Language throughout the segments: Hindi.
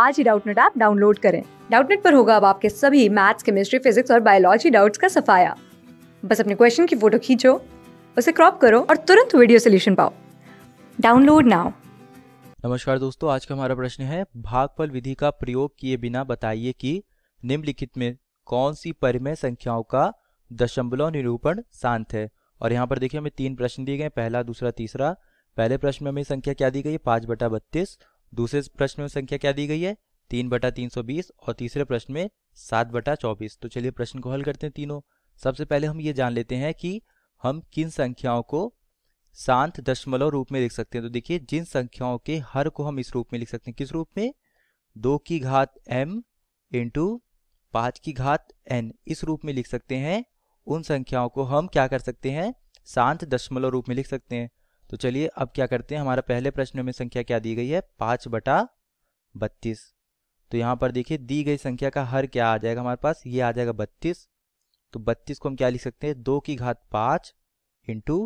आज ही डाउटनेट ऐप डाउनलोड करें डाउटनेट पर होगा अब आपके सभी मैथ्स केमिस्ट्री फिजिक्स और बायोलॉजी डाउट्स का सफाया बस अपने क्वेश्चन की फोटो खींचो उसे क्रॉप करो और तुरंत वीडियो सोल्यूशन पाओ डाउनलोड नाउ नमस्कार दोस्तों आज का हमारा प्रश्न है भागफल विधि का प्रयोग किए बिना बताइए कि निम्नलिखित में कौन सी परिमेय संख्याओं का दशमलव निरूपण शांत है और यहाँ पर देखिए हमें तीन प्रश्न दिए गए पहला दूसरा तीसरा पहले प्रश्न में हमें संख्या क्या दी गई है पाँच बटा बत्तीस दूसरे प्रश्न में संख्या क्या दी गई है तीन बटा तीन सौ बीस और तीसरे प्रश्न में सात बटा चौबीस तो चलिए प्रश्न को हल करते हैं तीनों सबसे पहले हम ये जान लेते हैं कि हम किन संख्याओं को शांत दशमलव रूप में लिख सकते हैं तो देखिए जिन संख्याओं के हर को हम इस रूप में लिख सकते हैं किस रूप में दो की घात एम इंटू पाँच की घात एन इस रूप में लिख सकते हैं उन संख्याओं को हम क्या कर सकते हैं शांत दशमलव रूप में लिख सकते हैं तो चलिए अब क्या करते हैं हमारा पहले प्रश्न में संख्या क्या दी गई है पांच बटा बत्तीस तो यहां पर देखिए दी गई संख्या का हर क्या आ जाएगा हमारे पास ये आ जाएगा बत्तीस तो बत्तीस को हम क्या लिख सकते हैं दो की घात पांच इंटू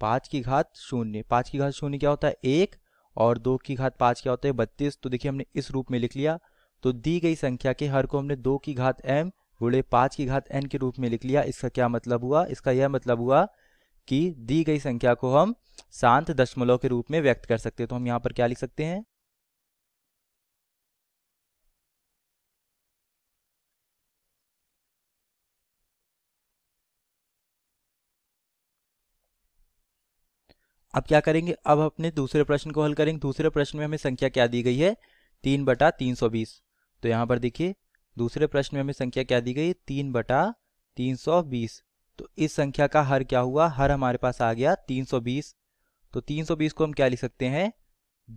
पांच की घात शून्य पांच की घात शून्य क्या होता है एक और दो की घात पांच क्या होता है बत्तीस तो देखिए हमने इस रूप में लिख लिया तो दी गई संख्या के हर को हमने दो की घात एम गुड़े पांच की घात एन के रूप में लिख लिया इसका क्या मतलब हुआ इसका यह मतलब हुआ कि दी गई संख्या को हम शांत दशमलव के रूप में व्यक्त कर सकते हैं तो हम यहां पर क्या लिख सकते हैं अब क्या करेंगे अब अपने दूसरे प्रश्न को हल करेंगे दूसरे प्रश्न में हमें संख्या क्या दी गई है तीन बटा तीन सौ बीस तो यहां पर देखिए दूसरे प्रश्न में हमें संख्या क्या दी गई तीन बटा तीन सौ बीस तो इस संख्या का हर क्या हुआ हर हमारे पास आ गया 320 तो 320 को हम क्या लिख सकते हैं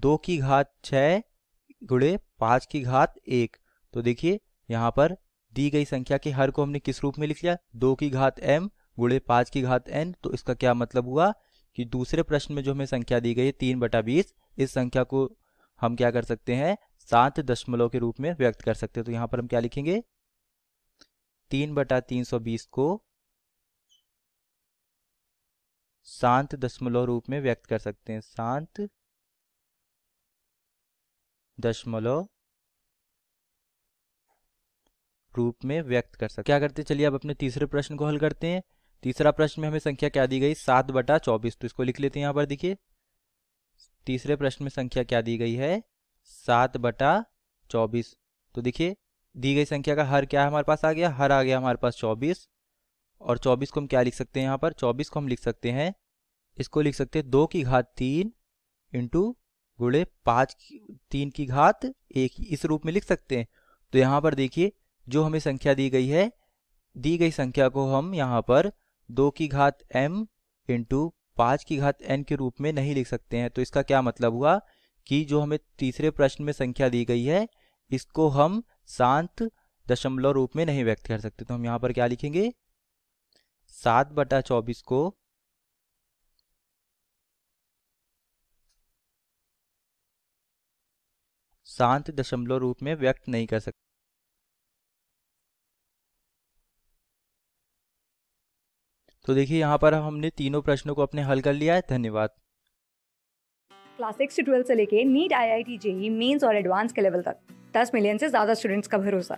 दो की घात छः गुड़े पाँच की घात एक तो देखिए यहाँ पर दी गई संख्या के हर को हमने किस रूप में लिख लिया दो की घात एम गुड़े पाँच की घात एन तो इसका क्या मतलब हुआ कि दूसरे प्रश्न में जो हमें संख्या दी गई है तीन बटा बीस इस संख्या को हम क्या कर सकते हैं सात दशमलव के रूप में व्यक्त कर सकते हैं तो यहाँ पर हम क्या लिखेंगे तीन बटा तीन सौ बीस को शांत दशमलव रूप में व्यक्त कर सकते हैं शांत दशमलव रूप में व्यक्त कर सकते क्या करते चलिए अब अपने तीसरे प्रश्न को हल करते हैं तीसरा प्रश्न में हमें संख्या क्या दी गई सात बटा चौबीस तो इसको लिख लेते हैं यहां पर देखिए तीसरे प्रश्न में संख्या क्या दी गई है सात बटा चौबीस तो देखिए दी गई संख्या का हर क्या है हमारे पास आ गया हर आ गया हमारे पास चौबीस और चौबीस को हम क्या लिख सकते हैं यहाँ पर चौबीस को हम लिख सकते हैं इसको लिख सकते हैं दो की घात तीन इंटू गुड़े पाँच तीन की घात एक इस रूप में लिख सकते हैं तो यहाँ पर देखिए जो हमें संख्या दी गई है दी गई संख्या को हम यहाँ पर दो की घात एम इंटू पाँच की घात एन के रूप में नहीं लिख सकते हैं तो इसका क्या मतलब हुआ कि जो हमें तीसरे प्रश्न में संख्या दी गई है इसको हम शांत दशमलव रूप में नहीं व्यक्त कर सकते तो हम यहाँ पर क्या लिखेंगे सात बटा चौबीस को शांत दशमलव रूप में व्यक्त नहीं कर सकते तो देखिए यहाँ पर हमने तीनों प्रश्नों को अपने हल कर लिया है धन्यवाद क्लास सिक्स से ट्वेल्थ से लेके NEET I I T JEE mains और एडवांस के लेवल तक दस मिलियन से ज्यादा स्टूडेंट्स का भरोसा